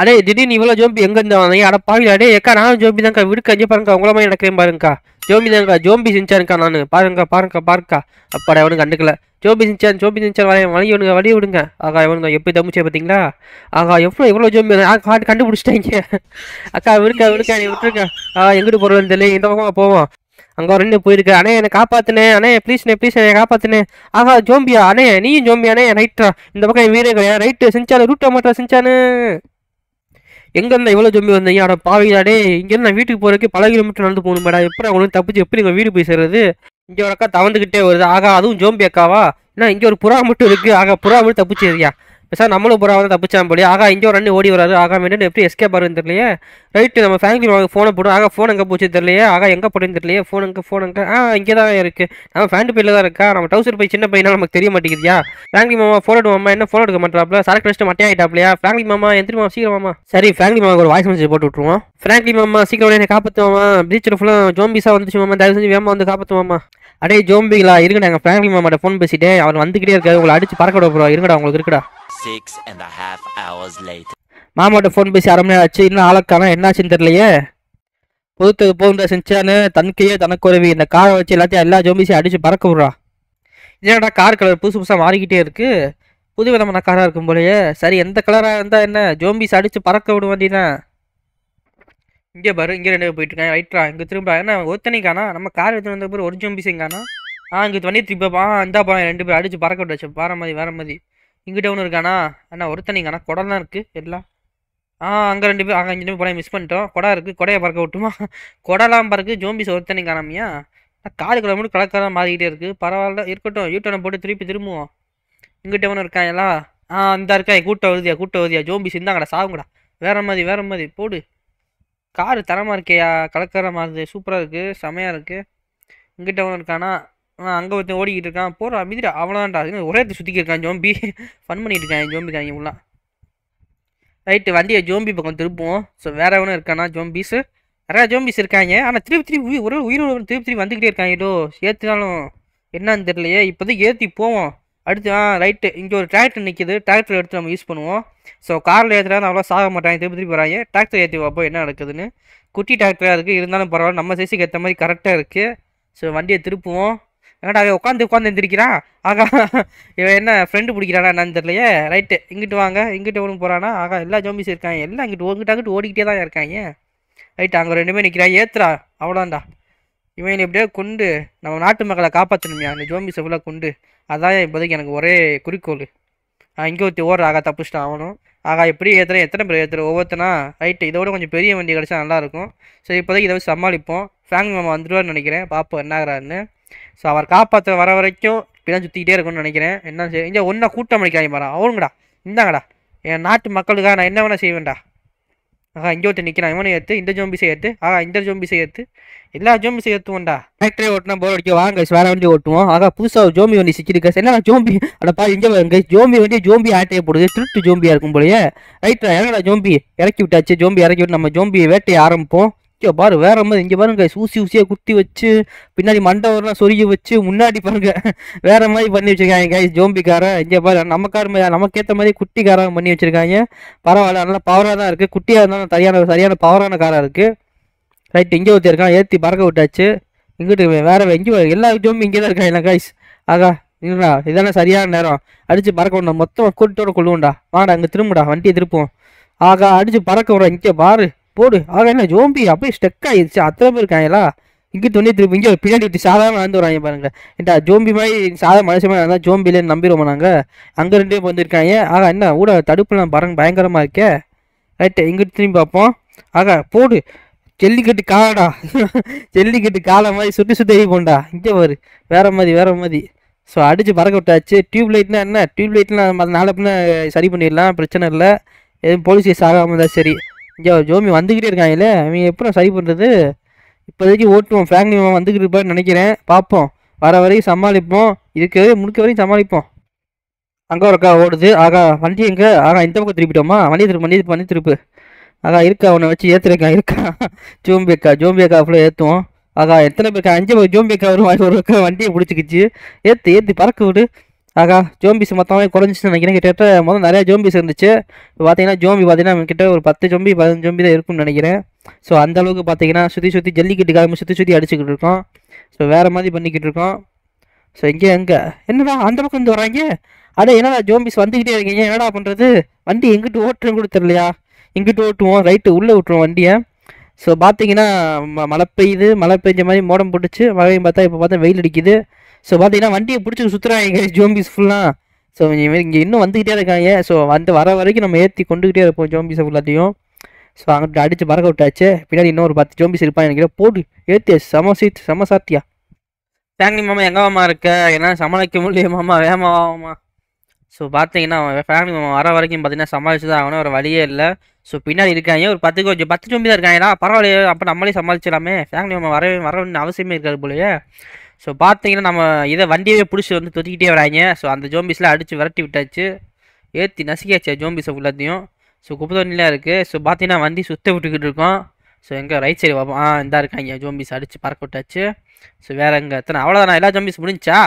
அடே திடீர்னு இவ்வளோ ஜோம்பி எங்கேருந்து வந்தீங்க அட பாவி அடே ஏக்கா நானும் ஜோம்பி தான்க்கா வீடு அஞ்சு பாருங்க உங்களை மாதிரி நடக்கிறேன் பாருங்கக்கா ஜோம்பி தான்க்கா ஜோம்பி செஞ்சாருக்கா நான் பாருங்க பாருங்க பாருக்கா அப்பட அவனுக்கு கண்டுக்கல ஜோம்பி செஞ்சா ஜோம்பி செஞ்சா வரைய வழி விடுங்க வழி விடுங்க ஆகா இவனுங்க எப்படி தம்பிச்சே பார்த்தீங்களா ஆகா எவ்வளோ எவ்வளோ ஜோம்பி காட்டு கண்டுபிடிச்சிட்டாங்க அக்கா விடுக்க விடுக்க நீ விட்டுருக்க ஆ எங்கிட்டு போகிறோன்னு தெரியல இந்த பக்கமாக போவோம் அங்கே ஒரு ரெண்டு போயிருக்கு அண்ணே என்னை காப்பாத்துனே அண்ணே ப்ளீஸ்ண்ணே ப்ளீஸ் என்னை காப்பாத்துனே ஆகா ஜோம்பியா அண்ணே நீயும் ஜோம்பியானே ரைட்டா இந்த பக்கம் என் வீரர்கள் ரைட்டு செஞ்சானு ரூட்டா மாட்டா செஞ்சானு எங்கேருந்தா இவ்வளோ ஜம்பி வந்தீங்க அட பாவீங்களாடே இங்கேருந்து நான் வீட்டுக்கு போகிறதுக்கு பல கிலோமீட்டர் நடந்து போகணும் மேடம் எப்படி அவங்களும் தப்பிச்சு எப்படி நீங்கள் வீடு போய் சேர்றது இங்கே ஒரு அக்கா தவந்துக்கிட்டே வருது ஆகா அதுவும் ஜோம்பி அக்காவா ஏன்னா இங்கே ஒரு புறா மட்டும் இருக்குது ஆகா புறா மட்டும் தப்பிச்சு இருக்கியா சார் நம்மளும் புறா வந்து தப்பிச்சான் போலியே ஆகா இங்கே ஒரு ரன் ஓடி வராது ஆகா வேண்டும் எப்படி எஸ்கேப் ஆகுதுன்னு தெரியலையே ரைட்டு நம்ம ஃபேமிலி ஃபோனை போட்டு ஆகா ஃபோன் எங்கே போச்சு தெரியலையே ஆகா எங்கே போட்டேன் தெரியலையே ஃபோன் எங்கே ஃபோன் எங்கே ஆ இங்கே தான் இருக்குது நம்ம ஃபேண்ட் பையில் தான் இருக்கா நம்ம டவுசர் போய் சின்ன பையனா நமக்கு தெரிய மாட்டேங்குதுயா ஃபேமிலி மாமா ஃபோன் எடுக்க மாமா என்ன ஃபோன் எடுக்க மாட்டாப்ல சரக்கு கஷ்டம் மட்டையா ஆகிட்டாப்லையா ஃபேமிலி மாமா எந்திரிமா மாமா சீக்கிரம் மாமா சரி ஃபேமிலி மாமா ஒரு வாய்ஸ் மெசேஜ் போட்டு விட்ருவோம் ஃபேமிலி மாமா சீக்கிரம் என்ன காப்பாற்றுவாமா பீச்சில் ஃபுல்லாக ஜோம்பிஸாக வந்துச்சு மாமா தயவு செஞ்சு வேமா வந்து காப்பாற்றுவாமா அடே ஜோம்பிகளா இருங்கடா எங்கள் ஃபேமிலி மாமாட்ட ஃபோன் பேசிட்டே அவர் வந்துக்கிட்டே இருக்காது உங்களை அடிச்சு பறக்க விட போகிறோம் இருங்கடா உங்களுக்கு இருக்குடா Six and a half hours later. மாமாட்ட ஃபோன் பேசி அரை மணி நேரம் ஆச்சு இன்னும் ஆளக்கான என்னாச்சுன்னு தெரியலையே புதுத்துக்கு போகுந்த செஞ்சான்னு தனக்கையே தனக்குறவி இந்த காரை வச்சு எல்லாத்தையும் எல்லா ஜோம்பிஸையும் அடித்து பறக்க விடுறா இதனடா கார் கலர் புதுசு புதுசாக மாறிக்கிட்டே இருக்கு புது விதமான காராக இருக்கும் போலயே சரி எந்த கலராக இருந்தால் என்ன ஜோம்பிஸ் அடித்து பறக்க விட வேண்டியதான் இங்கே பாரு இங்கே ரெண்டு போயிட்டு இருக்கேன் ரைட்ரா இங்கே திரும்ப ஏன்னா ஒத்தனைக்கானா நம்ம கார் எடுத்துகிட்டு வந்த பிறகு ஒரு ஜோம்பிஸையும் காணா ஆ இங்கே வண்டி திருப்பா ஆ இந்தாப்பா ரெண்டு பேர் அடித்து பறக்க விட்டாச்சு பாற மாதிரி வேற மாதிரி இங்கிட்ட ஒன்று இருக்காண்ணா அண்ணா ஒருத்தனிங்க அண்ணா குடம் தான் இருக்குது எல்லாம் ஆ அங்கே ரெண்டு பேர் அங்கே ரெண்டு போனால் மிஸ் பண்ணிட்டோம் கொடா இருக்குது கொடையை பறக்க விட்டுமா கொடலாம் பறக்கு ஜோம்பிஸ் ஒருத்தனை காணாமையா காது கிலோ மட்டும் கலக்கெல்லாம் மாறிக்கிட்டே இருக்குது பரவாயில்ல இருக்கட்டும் யூட்டனை போட்டு திருப்பி திரும்புவோம் இங்கிட்ட ஒன்று இருக்கான் எல்லாம் ஆ அந்த இருக்கா என் கூட்டம் வருதியா கூட்ட வருதியா ஜோம்பிஸ் இருந்தாங்கடா சாவுங்கடா வேறு மாதிரி வேற மாதிரி போடு காரு தரமாக இருக்கேயா கலக்கரமாக இருக்குது சூப்பராக இருக்குது செமையாக இருக்குது இங்கிட்ட ஒன்று இருக்கானா அங்கே ஒருத்தன் ஓடிக்கிட்டு இருக்கான் போடுறா மீதி அவ்வளோதான்டா ஒரே இடத்து சுற்றி இருக்கான் ஜோம்பி ஃபன் பண்ணிகிட்டு இருக்கான் ஜோம்பி காய்ங்க இவ்வளோ ரைட்டு வண்டியை ஜோம்பி பக்கம் திருப்புவோம் ஸோ வேறு எவனும் இருக்கானா ஜோம்பிஸு நிறையா ஜோம்பிஸ் இருக்காங்க ஆனால் திருப்பி திருப்பி ஒரு உயிர் திருப்பி திருப்பி வந்துக்கிட்டே ஏதோ ஏற்றினாலும் என்னன்னு தெரியலையே இப்போதான் ஏற்றி போவோம் அடுத்து ஆ ரைட்டு இங்கே ஒரு டிராக்டர் நிற்கிது டிராக்டர் எடுத்து நம்ம யூஸ் பண்ணுவோம் ஸோ காரில் ஏற்றுறாங்க அவ்வளோ சாக மாட்டாங்க திருப்பி திருப்பி வராங்க டிராக்டர் ஏற்றி பார்ப்போம் என்ன நடக்குதுன்னு குட்டி டிராக்டராக இருக்குது இருந்தாலும் பரவாயில்ல நம்ம சைஸுக்கு ஏற்ற மாதிரி கரெக்டாக இருக்குது ஸோ வண்டியை திருப்புவோம் என்னடா அவன் உட்காந்து உட்காந்து எந்திரிக்கிறான் ஆகா இவன் என்ன ஃப்ரெண்டு பிடிக்கிறானா என்னன்னு தெரியலையே ரைட்டு இங்கிட்டு வாங்க இங்கிட்டு ஒன்று போகிறானா ஆகா எல்லா ஜோம்பிஸ் இருக்காங்க எல்லாம் இங்கிட்டு உங்ககிட்ட அங்கிட்டு ஓடிக்கிட்டே தான் இருக்காங்க ரைட்டு அங்கே ரெண்டுமே நிற்கிறா ஏத்துறா அவ்வளோதான்டா இவன் எப்படியோ கொண்டு நம்ம நாட்டு மக்களை காப்பாற்றணுமையா அந்த ஜோம்பிஸ் எவ்வளோ கொண்டு அதான் இப்போதைக்கு எனக்கு ஒரே குறிக்கோள் இங்கே ஒருத்தி ஓடுற ஆகா தப்பிச்சிட்டு ஆகணும் ஆகா எப்படி ஏற்றுறேன் எத்தனை பேர் ஏற்றுற ஒவ்வொருத்தனா ரைட்டு இதோட கொஞ்சம் பெரிய வண்டி கிடச்சா நல்லாயிருக்கும் சரி இப்போதைக்கு இதை சமாளிப்போம் ஃபேமிலி மாமா வந்துடுவார்னு நினைக்கிறேன் பார்ப்போம் என்னாகிறான்னு ஸோ அவர் காப்பாற்ற வர வரைக்கும் இப்படிதான் சுற்றிக்கிட்டே இருக்கும்னு நினைக்கிறேன் என்ன செய்ய ஒன்றா ஒன்றை கூட்டம் அடிக்கிறாங்க அவனுங்கடா இந்தாங்கடா என் நாட்டு மக்களுக்காக நான் என்ன வேணால் செய்வேன்டா ஆகா இங்கே ஒருத்தர் நிற்கிறான் இவனை ஏற்று இந்த ஜோம்பி ஏற்று ஆகா இந்த ஜோம்பி ஏற்று எல்லா ஜோம்பிஸை ஏற்றுவோம்டா ஃபேக்டரி ஓட்டினா போர் அடிக்க வாங்க வேற வண்டி ஓட்டுவோம் ஆகா புதுசாக ஒரு ஜோம்பி வண்டி சிக்கிருக்க என்ன ஜோம்பி அடப்பா இங்கே வாங்க ஜோம்பி வண்டி ஜோம்பி ஆட்டையை போடுது திருட்டு ஜோம்பியாக இருக்கும் போலயே ரைட்டா என்னடா ஜோம்பி இறக்கி விட்டாச்சு ஜோம்பி இறக்கி விட்டு நம்ம ஜோம்பியை வேட்டையை ஆரம்பிப்போம் இங்கே பாரு வேற மாதிரி இங்கே பாருங்க ஊசி ஊசியாக குத்தி வச்சு பின்னாடி மண்டவரெலாம் சொருகி வச்சு முன்னாடி பாருங்க வேற மாதிரி பண்ணி வச்சிருக்காங்க கைஸ் ஜோம்பிக்காரன் இங்கே பாரு நமக்கார மாதிரி நமக்கேற்ற மாதிரி குட்டி பண்ணி வச்சிருக்காங்க பரவாயில்ல நல்லா பவராக தான் இருக்குது குட்டியாக இருந்தாலும் சரியான சரியான பவரான காரா இருக்குது ரைட் இங்கே ஊற்றிருக்கான் இருக்கான் ஏற்றி பறக்க விட்டாச்சு இங்கிட்டு வேற எங்கே எல்லா ஜோம்பி இங்கே தான் இருக்காங்க கைஸ் ஆகா இல்லைடா இதெல்லாம் சரியான நேரம் அடித்து பறக்க விடணும் மொத்தம் கூட்டிட்டோட கொள்ளுவோம்டா வாடா அங்கே திரும்புடா வண்டியை திருப்போம் ஆகா அடித்து பறக்க விட இங்கே பாரு போடு ஆக என்ன ஜோம்பி அப்படியே ஸ்டெக் ஆயிடுச்சு அத்தனை பேர் இருக்காங்களா இங்கே திருப்பி இங்கே பின்னாடி சாதாரண நடந்து வராங்க பாருங்க ஏன்டா ஜோம்பி மாதிரி சாதாரண மனுஷன் மாதிரி இருந்தால் ஜோம்பிலேன்னு நம்பிடுவோம் நாங்கள் அங்கே ரெண்டே வந்திருக்காங்க ஆக என்ன ஊட தடுப்புலாம் பாருங்க பயங்கரமாக இருக்கே ரைட்டு இங்கிட்டு திரும்பி பார்ப்போம் ஆக போடு ஜல்லிக்கட்டு காலடா ஜல்லிக்கட்டு காலை மாதிரி சுற்றி சுற்றி போண்டா இங்கே வரு வேற மாதிரி வேற மாதிரி ஸோ அடித்து பறக்க விட்டாச்சு டியூப்லைட்னா என்ன டியூப்லைட்லாம் நாளை பின்ன சரி பண்ணிடலாம் பிரச்சனை இல்லை எதுவும் போலீஸ் கேஸ் ஆகாமல் இருந்தால் சரி இங்கே ஜோமி வந்துக்கிட்டே இல்லை அவங்க எப்படி சரி பண்ணுறது இப்போதைக்கு ஓட்டுவோம் மேம் வந்துக்கிட்டு இருப்பார்னு நினைக்கிறேன் பார்ப்போம் வர வரைக்கும் சமாளிப்போம் இதுக்கு முடிக்க வரைக்கும் சமாளிப்போம் அங்கே ஒரு அக்கா ஓடுது ஆகா வண்டி எங்கே ஆகா இந்த பக்கம் திருப்பிட்டோமா வண்டி திருப்பு வண்டி திருப்பு வண்டி திருப்பு ஆகா இருக்கா உன்னை வச்சு ஏற்றுருக்கா இருக்கா அக்கா ஜோம்பி அக்கா அவ்வளோ ஏற்றுவோம் ஆகா எத்தனை பேருக்கா அஞ்சு ஜோம்பியக்கா ஒரு வண்டி ஒரு வண்டியை பிடிச்சிக்கிச்சு ஏற்று ஏற்றி பறக்க விடு ஆகா ஜோம்பிஸ் மொத்தமாக குறைஞ்சிச்சுன்னு நினைக்கிறேன் கிட்டத்தட்ட மொதல் நிறையா ஜோம்பிஸ் இருந்துச்சு இப்போ பார்த்தீங்கன்னா ஜோம்பி பார்த்தீங்கன்னா கிட்ட ஒரு பத்து ஜோம்பி பதினஞ்சு ஜோம்பி தான் இருக்கும்னு நினைக்கிறேன் ஸோ அந்தளவுக்கு பார்த்தீங்கன்னா சுற்றி சுற்றி ஜல்லிக்கட்டுக்காக சுற்றி சுற்றி அடிச்சுக்கிட்டு இருக்கோம் ஸோ வேறு மாதிரி பண்ணிக்கிட்டு இருக்கோம் ஸோ இங்கே எங்கே என்னடா அந்த பக்கம் வந்து வராங்க அடே என்னடா ஜோம்பிஸ் வந்துக்கிட்டே இருக்கீங்க என்னடா பண்ணுறது வண்டி எங்கிட்டு ஓட்டுறது கூட தெரியலையா இங்கிட்டு ஓட்டுவோம் ரைட்டு உள்ளே விட்டுருவோம் வண்டியை ஸோ பார்த்தீங்கன்னா மழை பெய்யுது மழை பெஞ்ச மாதிரி மோடம் போட்டுச்சு மழையும் பார்த்தா இப்போ பார்த்தா வெயில் அடிக்குது ஸோ பார்த்தீங்கன்னா வண்டியை பிடிச்சி சுற்றுறாங்க ஜோம்பிஸ் ஃபுல்லாக ஸோ இங்கே இன்னும் வந்துக்கிட்டே இருக்காங்க ஸோ வந்து வர வரைக்கும் நம்ம ஏற்றி கொண்டுக்கிட்டே இருப்போம் ஜோம்பிஸை ஃபுல்லாத்தையும் ஸோ அங்கிட்ட அடித்து பறக்க விட்டாச்சு பின்னாடி இன்னொரு பத்து ஜோம்பிஸ் இருப்பான் எனக்கு போட்டு ஏற்றி சம சீத் சம சாத்தியா ஃபேமிலி மாமா எங்கள் மாமா இருக்க ஏன்னா சமாளிக்க முடியும் மாமா வேமா ஸோ பார்த்தீங்கன்னா ஃபேமிலி மாமா வர வரைக்கும் பார்த்தீங்கன்னா சமாளிச்சு தான் ஆகணும் ஒரு வழியே இல்லை ஸோ பின்னாடி இருக்காங்க ஒரு பத்து கொஞ்சம் பத்து ஜோம்பி தான் ஏன்னா பரவாயில்லையே அப்போ நம்மளே சமாளிச்சிடலாமே ஃபேமிலி மாமா வரவே வரணும்னு அவசியமே இருக்காது போலயே ஸோ பார்த்தீங்கன்னா நம்ம இதை வண்டியவே பிடிச்சி வந்து தொத்திக்கிட்டே வராங்க ஸோ அந்த ஜோம்பிஸ்லாம் அடித்து விரட்டி விட்டாச்சு ஏற்றி நசுக்கியாச்சு ஜோம்பிஸை உள்ளத்தையும் ஸோ குப்பை தண்ணிலாம் இருக்குது ஸோ பார்த்தீங்கன்னா வண்டி சுத்த விட்டுக்கிட்டு இருக்கோம் ஸோ எங்கே ரைட் சைடு பார்ப்போம் ஆ இந்தா இருக்காங்க ஜோம்பிஸ் அடித்து பறக்க விட்டாச்சு ஸோ வேறு எங்கே எத்தனை அவ்வளோதானா எல்லா ஜோம்பிஸ் முடிஞ்சா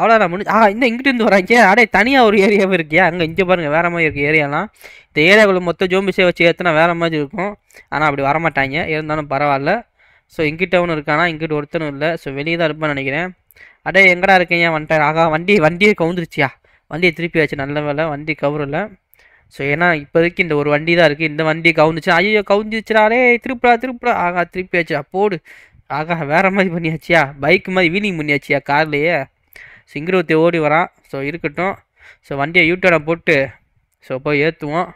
அவ்வளோதான் முடிஞ்சு ஆ இந்த இங்கிட்டிருந்து வராங்க அடே தனியாக ஒரு ஏரியாவும் இருக்கியா அங்கே இங்கே பாருங்கள் வேறு மாதிரி இருக்குது ஏரியாலாம் இந்த ஏரியாவில் மொத்த ஜோம்பிஸே வச்சு ஏற்றினா வேறு மாதிரி இருக்கும் ஆனால் அப்படி வரமாட்டாங்க இருந்தாலும் பரவாயில்ல ஸோ ஒன்று இருக்கானா இங்கிட்ட ஒருத்தனும் இல்லை ஸோ வெளியே தான் இருப்பான்னு நினைக்கிறேன் அடே எங்கடா இருக்கீங்க வந்துட்டேன் ஆகா வண்டி வண்டியை கவுந்துருச்சியா வண்டியை திருப்பி ஆச்சு நல்ல வேலை வண்டி கவுரில் ஸோ ஏன்னா இப்போதைக்கு இந்த ஒரு வண்டி தான் இருக்குது இந்த வண்டி கவுந்துச்சு ஐயோ கவுந்துச்சுடாரே திருப்பிடா திருப்பிடா ஆகா திருப்பி ஆச்சு போடு ஆகா வேறு மாதிரி பண்ணியாச்சியா பைக் மாதிரி வீலிங் பண்ணியாச்சியா கார்லேயே ஸோ இங்கிருவத்தை ஓடி வரான் ஸோ இருக்கட்டும் ஸோ வண்டியை யூட்டனை போட்டு ஸோ போய் ஏற்றுவோம்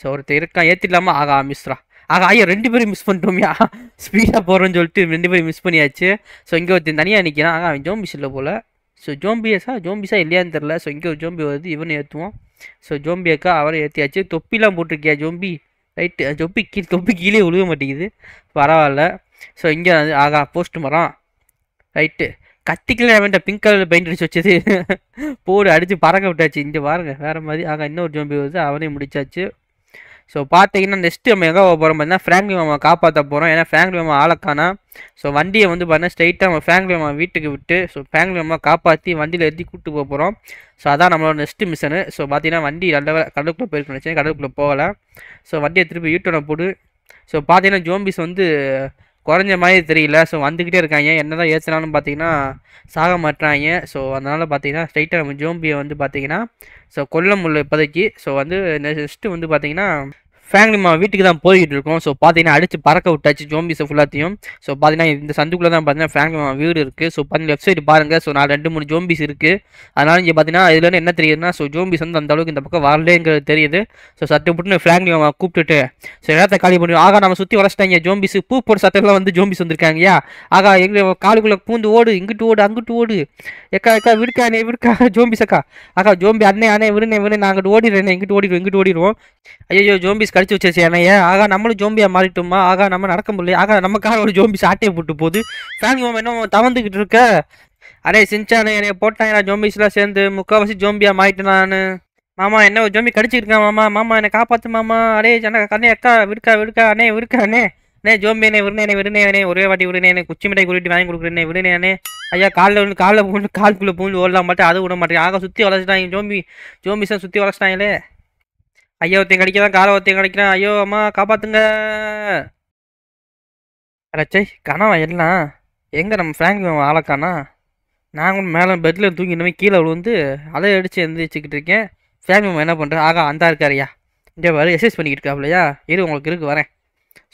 ஸோ ஒருத்தர் இருக்கான் ஏற்றிடலாமா ஆகா மிஸ்ரா ஆக ஐயோ ரெண்டு பேரும் மிஸ் பண்ணிட்டோம்யா ஸ்பீடாக போகிறோம்னு சொல்லிட்டு ரெண்டு பேரும் மிஸ் பண்ணியாச்சு ஸோ இங்கே ஒருத்தன் தனியாக நிற்கிறான் ஆக அவன் ஜோம்பிஸில் போல் ஸோ ஜோம்பியஸா ஜோம்பிஸா இல்லையான்னு தெரில ஸோ இங்கே ஒரு ஜோம்பி வருது இவனை ஏற்றுவோம் ஸோ ஜோம்பியாக்கா அவரை ஏற்றியாச்சு தொப்பிலாம் போட்டிருக்கியா ஜோம்பி ரைட்டு ஜொப்பி கீழே தொப்பி கீழே விழுக மாட்டேங்குது பரவாயில்ல ஸோ இங்கே வந்து ஆகா போஸ்ட் மரம் ரைட்டு கத்திக்கலாம் வேண்டாம் பிங்க் கலரில் பெயிண்ட் அடிச்சு வச்சது போடு அடித்து பறக்க விட்டாச்சு இங்கே பாருங்க வேறு மாதிரி ஆகா இன்னொரு ஜோம்பி வருது அவனையும் முடிச்சாச்சு ஸோ பார்த்தீங்கன்னா நெக்ஸ்ட்டு நம்ம எங்கே போக போகிறோம் பார்த்தீங்கன்னா ஃப்ராங்க்லி மாமா காப்பாற்ற போகிறோம் ஏன்னா ஃப்ராங்க்லி மாமா ஆளக்கானா ஸோ வண்டியை வந்து பார்த்தீங்கன்னா ஸ்ட்ரைட்டாக நம்ம ஃப்ராங்க்லி மாமா வீட்டுக்கு விட்டு ஸோ ஃப்ராங்க்லி மாமா காப்பாற்றி வண்டியில் ஏற்றி கூப்பிட்டு போக போகிறோம் ஸோ அதான் நம்மளோட நெக்ஸ்ட் மிஷனு ஸோ பார்த்தீங்கன்னா வண்டி நல்ல கடலுக்குள்ளே போயிருக்கணும் கடலுக்குள்ளே போகலை ஸோ வண்டியை திருப்பி யூட்டனை போடு ஸோ பார்த்தீங்கன்னா ஜோம்பிஸ் வந்து குறைஞ்ச மாதிரி தெரியல ஸோ வந்துக்கிட்டே இருக்காங்க என்ன தான் ஏற்றினாலும் பார்த்தீங்கன்னா சாக மாட்டுறாங்க ஸோ அதனால் பார்த்தீங்கன்னா ஸ்ட்ரைட்டாக நம்ம ஜோம்பியை வந்து பார்த்தீங்கன்னா ஸோ கொல்ல முடியல இப்போதைக்கு ஸோ வந்து நெக்ஸ்ட்டு வந்து பார்த்தீங்கன்னா ஃபேமிலி வீட்டுக்கு தான் போய்கிட்டு இருக்கோம் ஸோ பார்த்தீங்கன்னா அடிச்சு பறக்க விட்டாச்சு ஜோம்பிஸை ஃபுல்லாத்தையும் ஸோ பார்த்தீங்கன்னா இந்த சந்துக்குள்ளே தான் பார்த்தீங்கன்னா ஃபேமிலி வீடு இருக்குது ஸோ பார்த்தீங்கன்னா லெஃப்ட் சைடு பாருங்கள் ஸோ நான் ரெண்டு மூணு ஜோம்பிஸ் இருக்குது அதனால் இங்கே பார்த்தீங்கன்னா இதுலேருந்து என்ன தெரியுதுன்னா ஸோ ஜோம்பிஸ் வந்து அந்த அளவுக்கு இந்த பக்கம் வரலேங்கிறது தெரியுது ஸோ சட்டை போட்டு ஃபேமிலி மாமா கூப்பிட்டுட்டு ஸோ இடத்த காலி பண்ணி ஆகா நம்ம சுற்றி வளச்சிட்டாங்க ஜோம்பிஸ் பூ போட்டு சத்தெல்லாம் வந்து ஜோம்பிஸ் வந்திருக்காங்கயா ஆகா எங்களுக்கு காலுக்குள்ளே பூந்து ஓடு இங்கிட்டு ஓடு அங்கிட்டு ஓடு எக்கா எக்கா விடுக்கா அண்ணே விடுக்கா ஜோம்பிஸ் அக்கா அக்கா ஜோம்பி அண்ணே அண்ணே விடுனே விடுனே நாங்கள் ஓடிடுறேன் இங்கிட்டு ஓடிடுவோம் இங்கிட்டு ஓடிடுவோம் ஐயோ ஜோம்பிஸ் கடிச்சு வச்சு என்னைய ஆகா நம்மளும் ஜோம்பியாக மாறிட்டோமா ஆகா நம்ம நடக்க முடியல ஆகா நமக்காக ஒரு ஜோம்பி சாட்டையை போட்டு போகுது ஃபேமிலி மாமா என்ன தவந்துக்கிட்டு இருக்க அரே சின்சானு என்னைய போட்டாங்க நான் ஜோம்பிஸ்லாம் சேர்ந்து முக்கால்வாசி ஜோம்பியாக மாறிட்டேன் நான் மாமா என்ன ஒரு ஜோம்பி கடிச்சிருக்கேன் மாமா மாமா என்னை காப்பாற்று மாமா அரே என்ன கண்ணே அக்கா விடுக்கா விடுக்கா அண்ணே விருக்கா அண்ணே அண்ணே ஜோம்பி என்ன விருணே விருந்தேனே ஒரே வாட்டி விருந்தேனே குச்சி மிட்டாய் குறிட்டு வாங்கி விருணே அண்ணே ஐயா காலில் வந்து காலில் பூண்டு கால்குள்ளே பூண்டு ஓடலாம் மாட்டேன் அது விட மாட்டேன் ஆக சுற்றி வளர்ச்சிட்டாங்க ஜோம்பி ஜோம்பிஸ்லாம் சுற்றி வளர்ச்சிட்டாங்களே ஐயா ஒருத்தன் கடிக்கிறான் காலை ஒருத்தன் கிடைக்கிறேன் ஐயோ அம்மா காப்பாத்துங்க அடச்சை கனவா எல்லாம் எங்கே நம்ம ஃபேங்க் ஆளக்கானா நாங்களும் மேலே பெட்டில் தூங்கி இனிமேல் கீழே விழுந்து அதை அடித்து எழுந்திரிச்சுக்கிட்டு இருக்கேன் ஃபேங்க் என்ன பண்ணுறேன் ஆகா அந்தா இருக்காரியா இங்கே வேறு எக்ஸசைஸ் பண்ணிக்கிட்டு இருக்காப்லையா இரு உங்களுக்கு இருக்கு வரேன்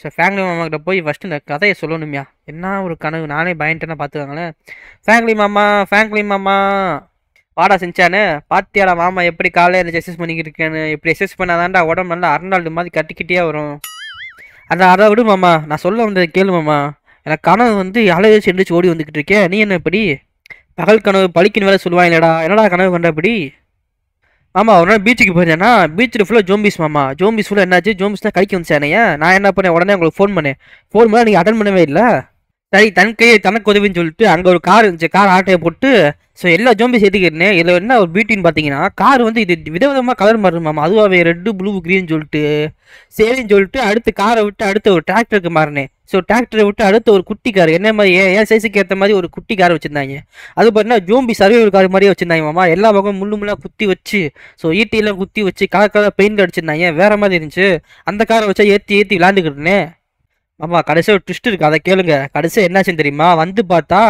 ஸோ ஃபேங்க்லி மாமா போய் ஃபஸ்ட்டு இந்த கதையை சொல்லணுமியா என்ன ஒரு கனவு நானே பயன்ட்டுன்னா பார்த்துக்காங்களேன் ஃபேங்க்லி மாமா ஃபேங்க்லி மாமா வாடா செஞ்சானு பாத்தியாடா மாமா எப்படி காலையில் எனக்கு எக்ஸசைஸ் பண்ணிக்கிட்டு இருக்கேன் இப்படி எக்ஸசைஸ் பண்ணாதான்டா உடம்பு நல்லா அரண்டாள் மாதிரி கட்டிக்கிட்டே வரும் அந்த அதை விடு மாமா நான் சொல்ல வந்ததை கேளு மாமா எனக்கு கனவு வந்து அழகு செஞ்சு ஓடி வந்துக்கிட்டு இருக்கேன் நீ என்ன இப்படி பகல் கனவு பழிக்கின்னு வேலை சொல்லுவாங்க இல்லடா என்னடா கனவு கண்டபடி மாமா ஒரு நாள் பீச்சுக்கு போயிருந்தேன்னா பீச்சில் ஃபுல்லாக ஜோம்பிஸ் மாமா ஜோம்பிஸ் ஃபுல்லாக என்னாச்சு ஜோம்பிஸ் தான் கழிக்க வந்துச்சேன் நான் என்ன பண்ணேன் உடனே உங்களுக்கு ஃபோன் பண்ணேன் ஃபோன் பண்ணால் நீங்கள் அட்டன் பண்ணவே இல்லை சரி தன் கையை தனக்கு உதவின்னு சொல்லிட்டு அங்கே ஒரு கார் இருந்துச்சு கார் ஆட்டையை போட்டு ஸோ எல்லா ஜோம்பி சேர்த்துக்கிட்டேன் இதில் என்ன ஒரு பியூட்டின்னு பார்த்தீங்கன்னா கார் வந்து இது விதவிதமாக கலர் மாறும் மேம் அதுவாகவே ரெட்டு ப்ளூ க்ரீன் சொல்லிட்டு சரின்னு சொல்லிட்டு அடுத்து காரை விட்டு அடுத்த ஒரு டிராக்டருக்கு மாறினேன் ஸோ டிராக்டரை விட்டு அடுத்த ஒரு குட்டி கார் என்ன மாதிரி ஏன் ஏன் சைஸுக்கு ஏற்ற மாதிரி ஒரு குட்டி கார் வச்சுருந்தாங்க அது பார்த்தீங்கன்னா ஜோம்பி ஒரு கார் மாதிரியே வச்சுருந்தாங்க மாமா எல்லா பக்கமும் முள்ளு முள்ளாக குத்தி வச்சு ஸோ ஈட்டியெல்லாம் குத்தி வச்சு கலர் கலர் பெயிண்ட் அடிச்சிருந்தாங்க வேறு மாதிரி இருந்துச்சு அந்த காரை வச்சா ஏற்றி ஏற்றி விளாண்டுக்கிட்டுனேன் ஆமாம் கடைசியாக ஒரு ட்விஸ்ட் இருக்குது அதை கேளுங்க கடைசியாக என்னாச்சுன்னு தெரியுமா வந்து பார்த்தா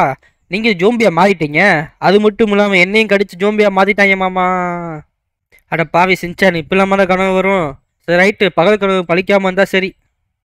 நீங்கள் ஜோம்பியாக மாறிட்டீங்க அது மட்டும் இல்லாமல் என்னையும் கடிச்சு ஜோம்பியாக மாற்றிட்டாங்க மாமா அட பாவி சிஞ்சான் இப்படிலாமான கனவு வரும் சரி ரைட்டு பகல் கனவு பழிக்காமல் இருந்தால் சரி